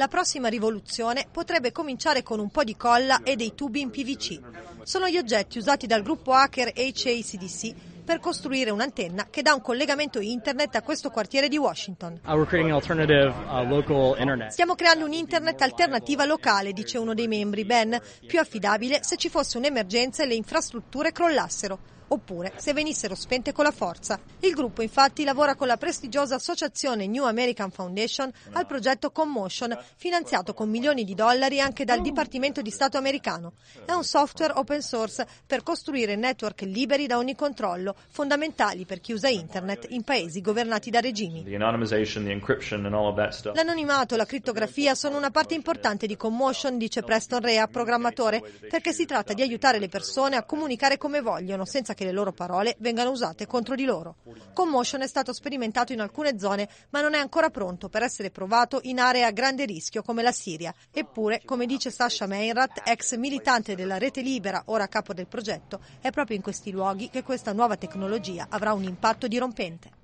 la prossima rivoluzione potrebbe cominciare con un po' di colla e dei tubi in PVC. Sono gli oggetti usati dal gruppo hacker HACDC per costruire un'antenna che dà un collegamento internet a questo quartiere di Washington. Uh, Stiamo creando un internet alternativa locale, dice uno dei membri, Ben, più affidabile se ci fosse un'emergenza e le infrastrutture crollassero oppure se venissero spente con la forza. Il gruppo infatti lavora con la prestigiosa associazione New American Foundation al progetto Commotion, finanziato con milioni di dollari anche dal Dipartimento di Stato americano. È un software open source per costruire network liberi da ogni controllo, fondamentali per chi usa internet in paesi governati da regimi. L'anonimato e la crittografia sono una parte importante di Commotion, dice Preston Rea, programmatore, perché si tratta di aiutare le persone a comunicare come vogliono, senza che che le loro parole vengano usate contro di loro. Commotion è stato sperimentato in alcune zone, ma non è ancora pronto per essere provato in aree a grande rischio come la Siria. Eppure, come dice Sasha Meinrat, ex militante della Rete Libera, ora capo del progetto, è proprio in questi luoghi che questa nuova tecnologia avrà un impatto dirompente.